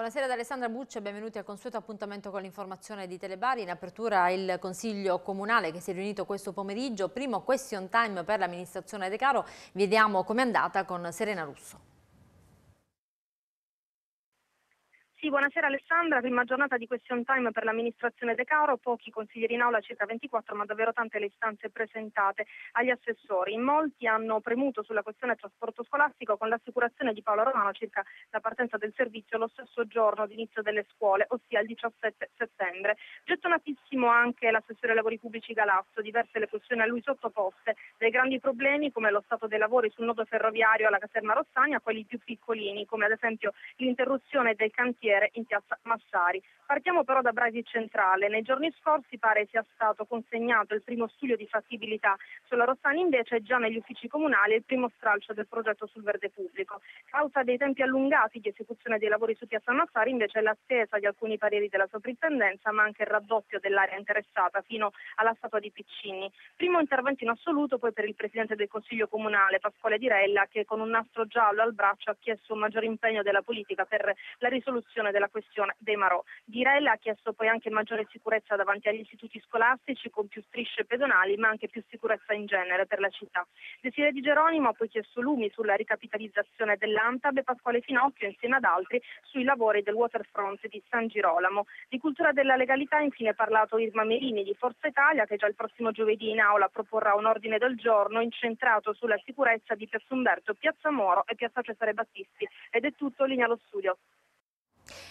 Buonasera ad Alessandra Buccia, benvenuti al consueto appuntamento con l'informazione di Telebari. In apertura il Consiglio Comunale che si è riunito questo pomeriggio, primo question time per l'amministrazione De Caro. Vediamo com'è andata con Serena Russo. Sì, buonasera Alessandra, prima giornata di question time per l'amministrazione De Caro, pochi consiglieri in aula, circa 24, ma davvero tante le istanze presentate agli assessori. In molti hanno premuto sulla questione trasporto scolastico con l'assicurazione di Paolo Romano circa la partenza del servizio lo stesso giorno d'inizio delle scuole, ossia il 17 settembre. Gettonatissimo anche l'assessore ai lavori pubblici Galasso, diverse le questioni a lui sottoposte, dei grandi problemi come lo stato dei lavori sul nodo ferroviario alla caserma Rossani a quelli più piccolini, come ad esempio l'interruzione del cantiere cantiere in piazza Massari. Partiamo però da Brasi Centrale. Nei giorni scorsi pare sia stato consegnato il primo studio di fattibilità. Sulla Rossani invece è già negli uffici comunali il primo stralcio del progetto sul verde pubblico. Causa dei tempi allungati di esecuzione dei lavori su piazza Massari invece è l'attesa di alcuni pareri della soprintendenza ma anche il raddoppio dell'area interessata fino alla statua di Piccini. Primo intervento in assoluto poi per il Presidente del Consiglio Comunale Pasquale Dirella che con un nastro giallo al braccio ha chiesto un maggior impegno della politica per la risoluzione soluzione della questione dei Marò. Dirella ha chiesto poi anche maggiore sicurezza davanti agli istituti scolastici con più strisce pedonali, ma anche più sicurezza in genere per la città. Desire Di Geronimo ha poi chiesto lumi sulla ricapitalizzazione dell'Antab e Pasquale Finocchio insieme ad altri sui lavori del waterfront di San Girolamo. Di cultura della legalità infine ha parlato Irma Merini di Forza Italia che già il prossimo giovedì in aula proporrà un ordine del giorno incentrato sulla sicurezza di Piazza Umberto, Piazza Moro e Piazza Cesare Battisti. Ed è tutto, linea allo studio.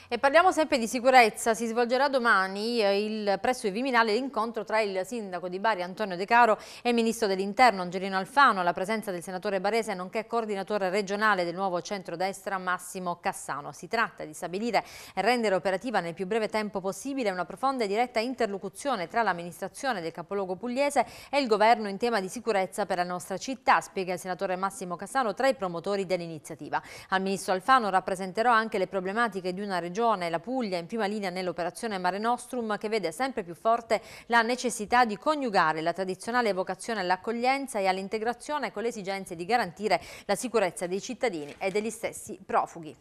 E parliamo sempre di sicurezza, si svolgerà domani eh, il, presso il Viminale l'incontro tra il sindaco di Bari Antonio De Caro e il ministro dell'interno Angelino Alfano, la presenza del senatore Barese nonché coordinatore regionale del nuovo centrodestra Massimo Cassano. Si tratta di stabilire e rendere operativa nel più breve tempo possibile una profonda e diretta interlocuzione tra l'amministrazione del capoluogo pugliese e il governo in tema di sicurezza per la nostra città, spiega il senatore Massimo Cassano tra i promotori dell'iniziativa. Al ministro Alfano rappresenterò anche le problematiche di una regione Regione, la Puglia, in prima linea nell'operazione Mare Nostrum che vede sempre più forte la necessità di coniugare la tradizionale vocazione all'accoglienza e all'integrazione con le esigenze di garantire la sicurezza dei cittadini e degli stessi profughi.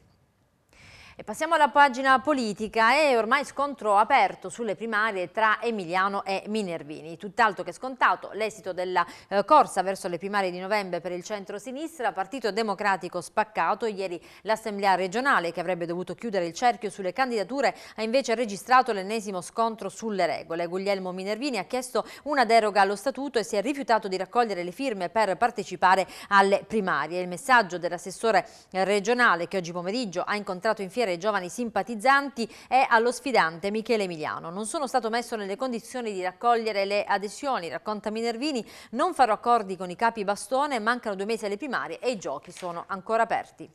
E passiamo alla pagina politica e ormai scontro aperto sulle primarie tra Emiliano e Minervini. Tutt'altro che scontato l'esito della eh, corsa verso le primarie di novembre per il centro-sinistra, Partito Democratico spaccato, ieri l'Assemblea regionale che avrebbe dovuto chiudere il cerchio sulle candidature ha invece registrato l'ennesimo scontro sulle regole. Guglielmo Minervini ha chiesto una deroga allo statuto e si è rifiutato di raccogliere le firme per partecipare alle primarie. Il messaggio dell'assessore eh, regionale che oggi pomeriggio ha incontrato in fiera consigliere giovani simpatizzanti e allo sfidante Michele Emiliano. Non sono stato messo nelle condizioni di raccogliere le adesioni, racconta Minervini, non farò accordi con i capi bastone, mancano due mesi alle primarie e i giochi sono ancora aperti.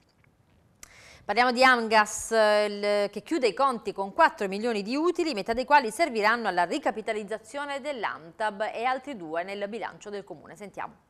Parliamo di Amgas che chiude i conti con 4 milioni di utili, metà dei quali serviranno alla ricapitalizzazione dell'Antab e altri due nel bilancio del comune. Sentiamo.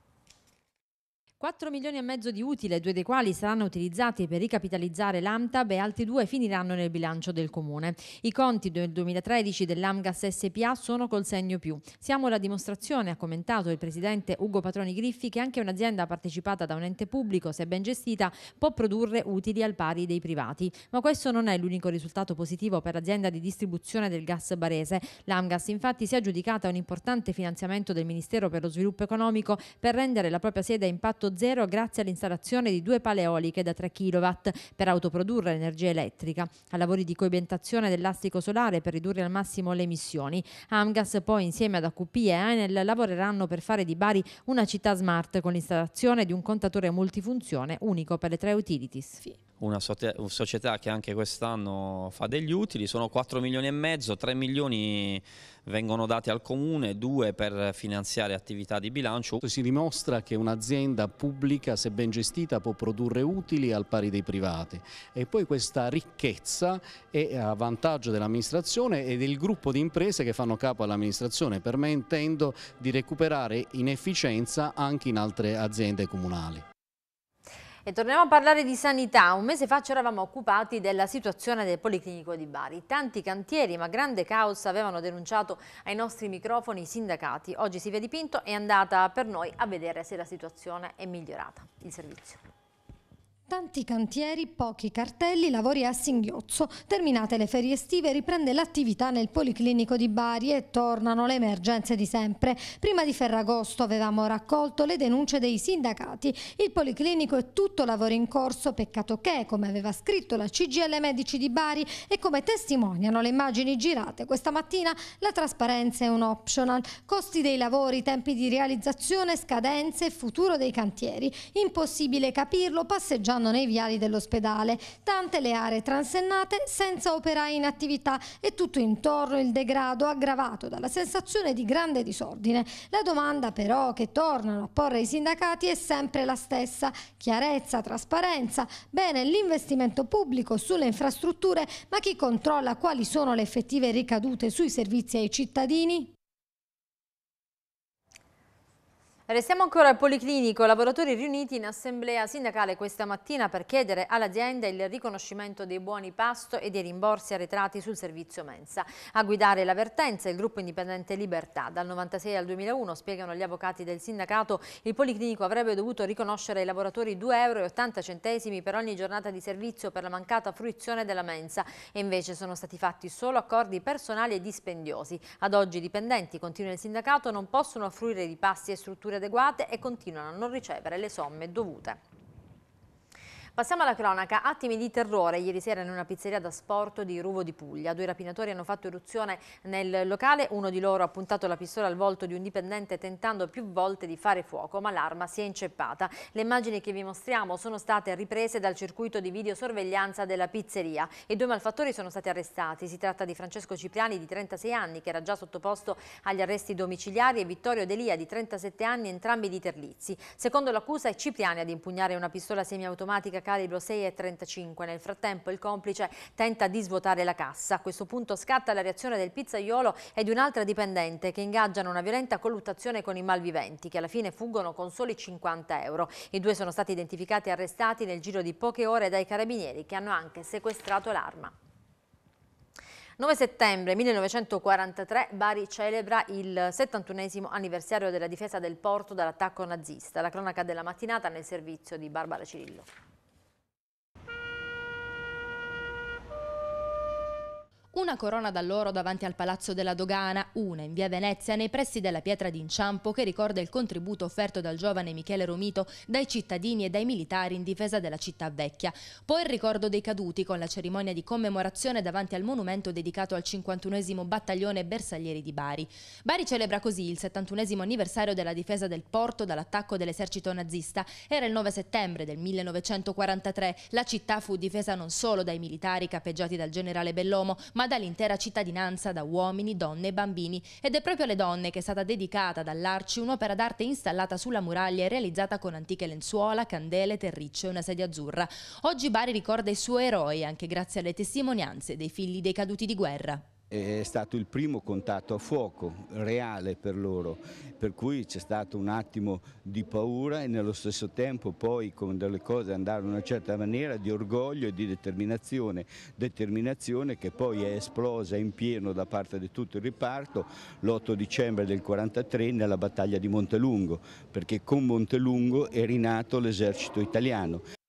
4 milioni e mezzo di utile, due dei quali saranno utilizzati per ricapitalizzare l'AMTAB e altri due finiranno nel bilancio del comune. I conti del 2013 dell'AMGAS SPA sono col segno più. Siamo la dimostrazione, ha commentato il presidente Ugo Patroni Griffi, che anche un'azienda partecipata da un ente pubblico, se ben gestita, può produrre utili al pari dei privati. Ma questo non è l'unico risultato positivo per l'azienda di distribuzione del gas barese. L'AMGAS infatti si è aggiudicata un importante finanziamento del Ministero per lo Sviluppo Economico per rendere la propria sede a impatto zero grazie all'installazione di due pale eoliche da 3 kW per autoprodurre energia elettrica, a lavori di coibentazione dell'astico solare per ridurre al massimo le emissioni. Amgas poi insieme ad AQP e Enel lavoreranno per fare di Bari una città smart con l'installazione di un contatore multifunzione unico per le tre utilities. Sì una società che anche quest'anno fa degli utili, sono 4 milioni e mezzo, 3 milioni vengono dati al comune, 2 per finanziare attività di bilancio. Si dimostra che un'azienda pubblica, se ben gestita, può produrre utili al pari dei privati e poi questa ricchezza è a vantaggio dell'amministrazione e del gruppo di imprese che fanno capo all'amministrazione, per me intendo di recuperare in efficienza anche in altre aziende comunali. E torniamo a parlare di sanità. Un mese fa ci eravamo occupati della situazione del Policlinico di Bari. Tanti cantieri, ma grande caos, avevano denunciato ai nostri microfoni i sindacati. Oggi Silvia Dipinto è andata per noi a vedere se la situazione è migliorata. Il servizio. Tanti cantieri, pochi cartelli, lavori a singhiozzo. Terminate le ferie estive riprende l'attività nel Policlinico di Bari e tornano le emergenze di sempre. Prima di Ferragosto avevamo raccolto le denunce dei sindacati. Il Policlinico è tutto lavoro in corso, peccato che, come aveva scritto la CGL Medici di Bari e come testimoniano le immagini girate questa mattina, la trasparenza è un optional. Costi dei lavori, tempi di realizzazione, scadenze, futuro dei cantieri. Impossibile capirlo passeggiando sono nei viali dell'ospedale. Tante le aree transennate senza operai in attività e tutto intorno il degrado aggravato dalla sensazione di grande disordine. La domanda però che tornano a porre i sindacati è sempre la stessa. Chiarezza, trasparenza, bene l'investimento pubblico sulle infrastrutture, ma chi controlla quali sono le effettive ricadute sui servizi ai cittadini? Restiamo ancora al Policlinico, lavoratori riuniti in assemblea sindacale questa mattina per chiedere all'azienda il riconoscimento dei buoni pasto e dei rimborsi arretrati sul servizio mensa. A guidare l'avvertenza il gruppo indipendente Libertà. Dal 96 al 2001, spiegano gli avvocati del sindacato, il Policlinico avrebbe dovuto riconoscere ai lavoratori 2,80 euro per ogni giornata di servizio per la mancata fruizione della mensa e invece sono stati fatti solo accordi personali e dispendiosi. Ad oggi i dipendenti, continua il sindacato, non possono fruire di pasti e strutture adeguate e continuano a non ricevere le somme dovute. Passiamo alla cronaca. Attimi di terrore ieri sera in una pizzeria da sport di Ruvo di Puglia. Due rapinatori hanno fatto irruzione nel locale. Uno di loro ha puntato la pistola al volto di un dipendente tentando più volte di fare fuoco, ma l'arma si è inceppata. Le immagini che vi mostriamo sono state riprese dal circuito di videosorveglianza della pizzeria. I due malfattori sono stati arrestati. Si tratta di Francesco Cipriani di 36 anni, che era già sottoposto agli arresti domiciliari, e Vittorio Delia di 37 anni, entrambi di Terlizzi. Secondo l'accusa è Cipriani ad impugnare una pistola semiautomatica calibro 6,35. Nel frattempo il complice tenta di svuotare la cassa. A questo punto scatta la reazione del pizzaiolo e di un'altra dipendente che ingaggiano una violenta colluttazione con i malviventi che alla fine fuggono con soli 50 euro. I due sono stati identificati e arrestati nel giro di poche ore dai carabinieri che hanno anche sequestrato l'arma. 9 settembre 1943 Bari celebra il 71 anniversario della difesa del porto dall'attacco nazista. La cronaca della mattinata nel servizio di Barbara Cirillo. una corona d'alloro davanti al Palazzo della Dogana, una in via Venezia nei pressi della Pietra d'Inciampo che ricorda il contributo offerto dal giovane Michele Romito dai cittadini e dai militari in difesa della città vecchia. Poi il ricordo dei caduti con la cerimonia di commemorazione davanti al monumento dedicato al 51 Battaglione Bersaglieri di Bari. Bari celebra così il 71 anniversario della difesa del porto dall'attacco dell'esercito nazista. Era il 9 settembre del 1943. La città fu difesa non solo dai militari capeggiati dal generale Bellomo, ma ma dall'intera cittadinanza, da uomini, donne e bambini. Ed è proprio alle donne che è stata dedicata dall'Arci un'opera d'arte installata sulla muraglia e realizzata con antiche lenzuola, candele, terriccio e una sedia azzurra. Oggi Bari ricorda i suoi eroi anche grazie alle testimonianze dei figli dei caduti di guerra è stato il primo contatto a fuoco reale per loro, per cui c'è stato un attimo di paura e nello stesso tempo poi come le cose andarono in una certa maniera di orgoglio e di determinazione, determinazione che poi è esplosa in pieno da parte di tutto il riparto l'8 dicembre del 1943 nella battaglia di Montelungo, perché con Montelungo è rinato l'esercito italiano.